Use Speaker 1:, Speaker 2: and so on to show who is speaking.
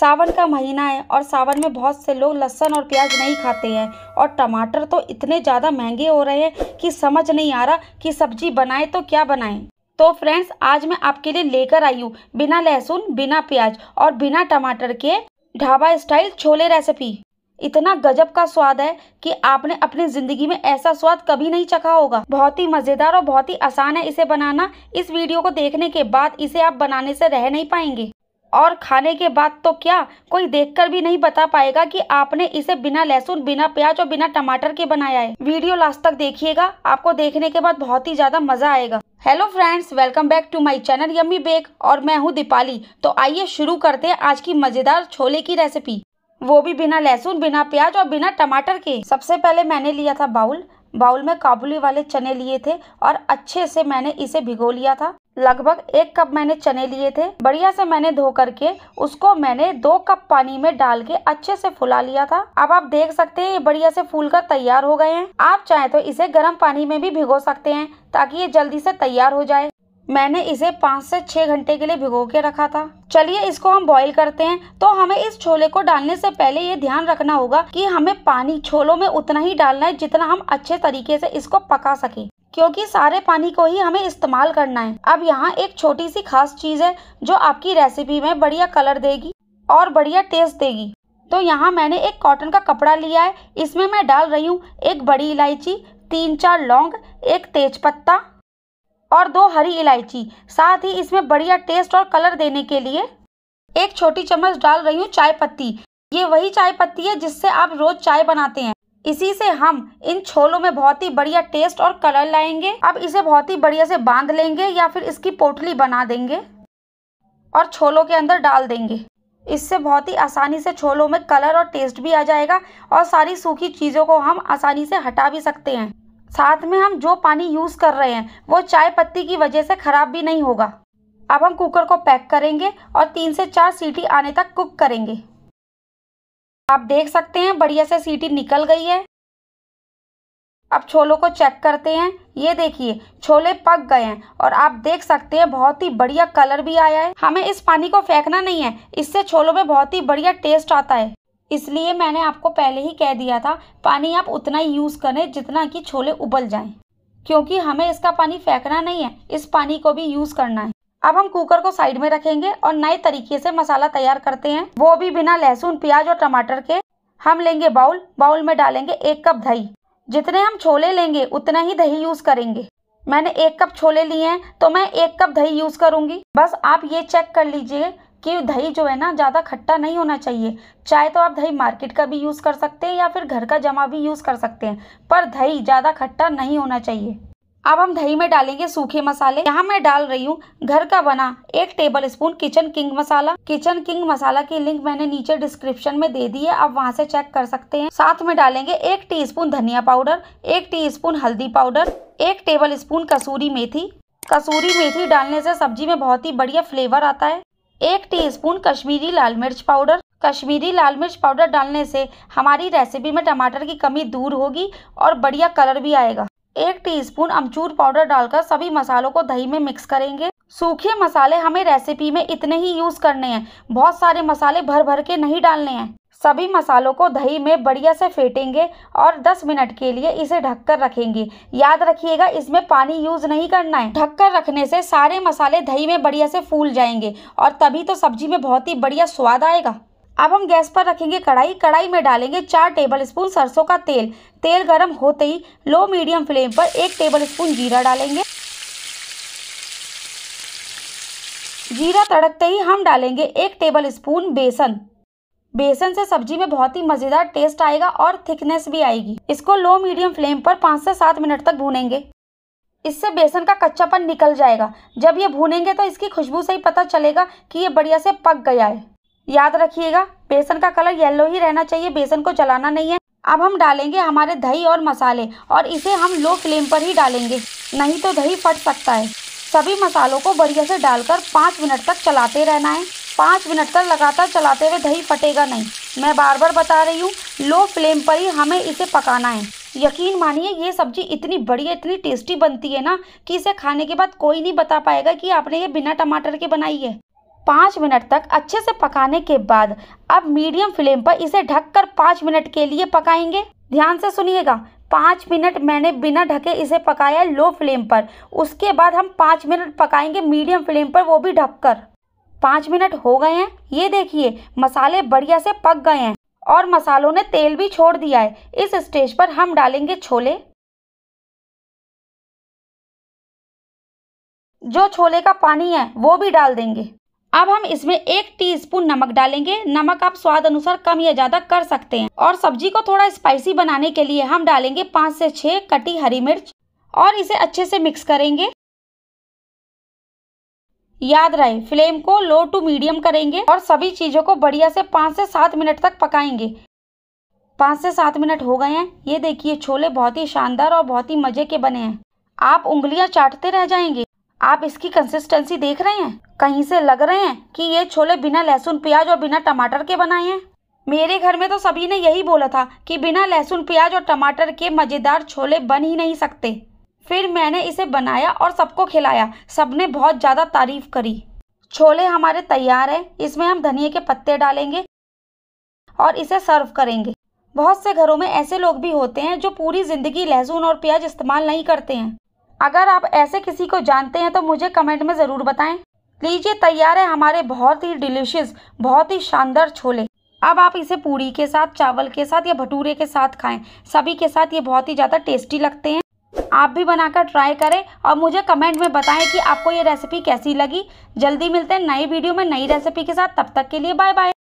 Speaker 1: सावन का महीना है और सावन में बहुत से लोग लहसन और प्याज नहीं खाते हैं और टमाटर तो इतने ज़्यादा महंगे हो रहे हैं कि समझ नहीं आ रहा कि सब्जी बनाए तो क्या बनाएं तो फ्रेंड्स आज मैं आपके लिए लेकर आई हूँ बिना लहसुन बिना प्याज और बिना टमाटर के ढाबा स्टाइल छोले रेसिपी इतना गजब का स्वाद है कि आपने अपनी ज़िंदगी में ऐसा स्वाद कभी नहीं चखा होगा बहुत ही मज़ेदार और बहुत ही आसान है इसे बनाना इस वीडियो को देखने के बाद इसे आप बनाने से रह नहीं पाएंगे और खाने के बाद तो क्या कोई देखकर भी नहीं बता पाएगा कि आपने इसे बिना लहसुन बिना प्याज और बिना टमाटर के बनाया है वीडियो लास्ट तक देखिएगा आपको देखने के बाद बहुत ही ज़्यादा मज़ा आएगा hello friends welcome back to my channel yummy bake और मैं हूँ दीपाली तो आइए शुरू करते हैं आज की मज़ेदार छोले की रेसिपी वो भी बिना लहसुन बिना प्याज और बिना टमाटर के सबसे पहले मैंने लिया था बाउल बाउल में काबुली वाले चने लिए थे और अच्छे से मैंने इसे भिगो लिया था लगभग एक कप मैंने चने लिए थे बढ़िया से मैंने धो करके उसको मैंने दो कप पानी में डाल के अच्छे से फुला लिया था अब आप देख सकते हैं ये बढ़िया से फूल कर तैयार हो गए हैं आप चाहे तो इसे गर्म पानी में भी भिगो सकते हैं ताकि ये जल्दी से तैयार हो जाए मैंने इसे पाँच से छह घंटे के लिए भिगो के रखा था चलिए इसको हम बॉईल करते हैं तो हमें इस छोले को डालने से पहले ये ध्यान रखना होगा कि हमें पानी छोलों में उतना ही डालना है जितना हम अच्छे तरीके से इसको पका सके क्योंकि सारे पानी को ही हमें इस्तेमाल करना है अब यहाँ एक छोटी सी खास चीज़ है जो आपकी रेसिपी में बढ़िया कलर देगी और बढ़िया टेस्ट देगी तो यहाँ मैंने एक कॉटन का कपड़ा लिया है इसमें मैं डाल रही हूँ एक बड़ी इलायची तीन चार लौंग एक तेज पत्ता और दो हरी इलायची साथ ही इसमें बढ़िया टेस्ट और कलर देने के लिए एक छोटी चम्मच डाल रही हूँ चाय पत्ती ये वही चाय पत्ती है जिससे आप रोज़ चाय बनाते हैं इसी से हम इन छोलों में बहुत ही बढ़िया टेस्ट और कलर लाएंगे अब इसे बहुत ही बढ़िया से बांध लेंगे या फिर इसकी पोटली बना देंगे और छोलों के अंदर डाल देंगे इससे बहुत ही आसानी से छोलों में कलर और टेस्ट भी आ जाएगा और सारी सूखी चीज़ों को हम आसानी से हटा भी सकते हैं साथ में हम जो पानी यूज़ कर रहे हैं वो चाय पत्ती की वजह से ख़राब भी नहीं होगा अब हम कुकर को पैक करेंगे और तीन से चार सीटी आने तक कुक करेंगे आप देख सकते हैं बढ़िया से सीटी निकल गई है अब छोलों को चेक करते हैं ये देखिए छोले पक गए हैं और आप देख सकते हैं बहुत ही बढ़िया कलर भी आया है हमें इस पानी को फेंकना नहीं है इससे छोलों में बहुत ही बढ़िया टेस्ट आता है इसलिए मैंने आपको पहले ही कह दिया था पानी आप उतना ही यूज़ करें जितना कि छोले उबल जाएं क्योंकि हमें इसका पानी फेंकना नहीं है इस पानी को भी यूज़ करना है अब हम कुकर को साइड में रखेंगे और नए तरीके से मसाला तैयार करते हैं वो भी बिना लहसुन प्याज और टमाटर के हम लेंगे बाउल बाउल में डालेंगे एक कप दही जितने हम छोले लेंगे उतना ही दही यूज़ करेंगे मैंने एक कप छोले लिए हैं तो मैं एक कप दही यूज़ करूंगी बस आप ये चेक कर लीजिए कि दही जो है ना ज़्यादा खट्टा नहीं होना चाहिए चाहे तो आप दही मार्केट का भी यूज़ कर सकते हैं या फिर घर का जमा भी यूज़ कर सकते हैं पर दही ज़्यादा खट्टा नहीं होना चाहिए अब हम दही में डालेंगे सूखे मसाले यहाँ मैं डाल रही हूँ घर का बना एक tablespoon kitchen king masala kitchen king masala की लिंक मैंने नीचे डिस्क्रिप्शन में दे दी है आप वहाँ से चेक कर सकते हैं साथ में डालेंगे एक टीस्पून धनिया पाउडर एक टीस्पून हल्दी पाउडर एक टेबल स्पून कसूरी मेथी कसूरी मेथी डालने से सब्जी में बहुत ही बढ़िया फ्लेवर आता है एक टी कश्मीरी लाल मिर्च पाउडर कश्मीरी लाल मिर्च पाउडर डालने से हमारी रेसिपी में टमाटर की कमी दूर होगी और बढ़िया कलर भी आएगा एक टीस्पून अमचूर पाउडर डालकर सभी मसालों को दही में मिक्स करेंगे सूखे मसाले हमें रेसिपी में इतने ही यूज़ करने हैं बहुत सारे मसाले भर भर के नहीं डालने हैं सभी मसालों को दही में बढ़िया से फेटेंगे और 10 मिनट के लिए इसे ढककर रखेंगे याद रखिएगा इसमें पानी यूज़ नहीं करना है ढककर रखने से सारे मसाले दही में बढ़िया से फूल जाएंगे और तभी तो सब्जी में बहुत ही बढ़िया स्वाद आएगा अब हम गैस पर रखेंगे कढ़ाई कढ़ाई में डालेंगे चार टेबल स्पून सरसों का तेल तेल गरम होते ही लो मीडियम फ्लेम पर एक टेबल स्पून जीरा डालेंगे जीरा तड़कते ही हम डालेंगे एक टेबल स्पून बेसन बेसन से सब्जी में बहुत ही मज़ेदार टेस्ट आएगा और थिकनेस भी आएगी इसको लो मीडियम फ्लेम पर पाँच से सात मिनट तक भूनेंगे इससे बेसन का कच्चापन निकल जाएगा जब ये भूनेंगे तो इसकी खुशबू से ही पता चलेगा कि ये बढ़िया से पक गया है याद रखिएगा बेसन का कलर येलो ही रहना चाहिए बेसन को जलाना नहीं है अब हम डालेंगे हमारे दही और मसाले और इसे हम लो फ्लेम पर ही डालेंगे नहीं तो दही फट सकता है सभी मसालों को बढ़िया से डालकर पाँच मिनट तक चलाते रहना है पाँच मिनट तक लगातार चलाते हुए दही फटेगा नहीं मैं बार बार बता रही हूँ लो फ्लेम पर ही हमें इसे पकाना है यकीन मानिए ये सब्जी इतनी बढ़िया इतनी टेस्टी बनती है ना कि इसे खाने के बाद कोई नहीं बता पाएगा कि आपने ये बिना टमाटर के बनाई है पाँच मिनट तक अच्छे से पकाने के बाद अब मीडियम फ्लेम पर इसे ढककर पाँच मिनट के लिए पकाएंगे ध्यान से सुनिएगा पाँच मिनट मैंने बिना ढके इसे पकाया लो फ्लेम पर उसके बाद हम पाँच मिनट पकाएंगे मीडियम फ्लेम पर वो भी ढककर पाँच मिनट हो गए हैं ये देखिए मसाले बढ़िया से पक गए हैं और मसालों ने तेल भी छोड़ दिया है इस स्टेज पर हम डालेंगे छोले जो छोले का पानी है वो भी डाल देंगे अब हम इसमें एक टीस्पून नमक डालेंगे नमक आप स्वाद अनुसार कम या ज़्यादा कर सकते हैं और सब्जी को थोड़ा स्पाइसी बनाने के लिए हम डालेंगे पाँच से छह कटी हरी मिर्च और इसे अच्छे से मिक्स करेंगे याद रहे फ्लेम को लो टू मीडियम करेंगे और सभी चीज़ों को बढ़िया से पाँच से सात मिनट तक पकाएंगे पाँच से सात मिनट हो गए हैं ये देखिए छोले बहुत ही शानदार और बहुत ही मज़े के बने हैं आप उंगलियां चाटते रह जाएंगे आप इसकी कंसिस्टेंसी देख रहे हैं कहीं से लग रहे हैं कि ये छोले बिना लहसुन प्याज और बिना टमाटर के बनाए हैं मेरे घर में तो सभी ने यही बोला था कि बिना लहसुन प्याज और टमाटर के मज़ेदार छोले बन ही नहीं सकते फिर मैंने इसे बनाया और सबको खिलाया सबने बहुत ज़्यादा तारीफ करी छोले हमारे तैयार हैं इसमें हम धनिए के पत्ते डालेंगे और इसे सर्व करेंगे बहुत से घरों में ऐसे लोग भी होते हैं जो पूरी ज़िंदगी लहसुन और प्याज इस्तेमाल नहीं करते हैं अगर आप ऐसे किसी को जानते हैं तो मुझे कमेंट में ज़रूर बताएं लीजिए तैयार है हमारे बहुत ही डिलीशियस बहुत ही शानदार छोले अब आप इसे पूरी के साथ चावल के साथ या भटूरे के साथ खाएं सभी के साथ ये बहुत ही ज़्यादा टेस्टी लगते हैं आप भी बनाकर ट्राई करें और मुझे कमेंट में बताएं कि आपको ये रेसिपी कैसी लगी जल्दी मिलते हैं नई वीडियो में नई रेसिपी के साथ तब तक के लिए बाय बाय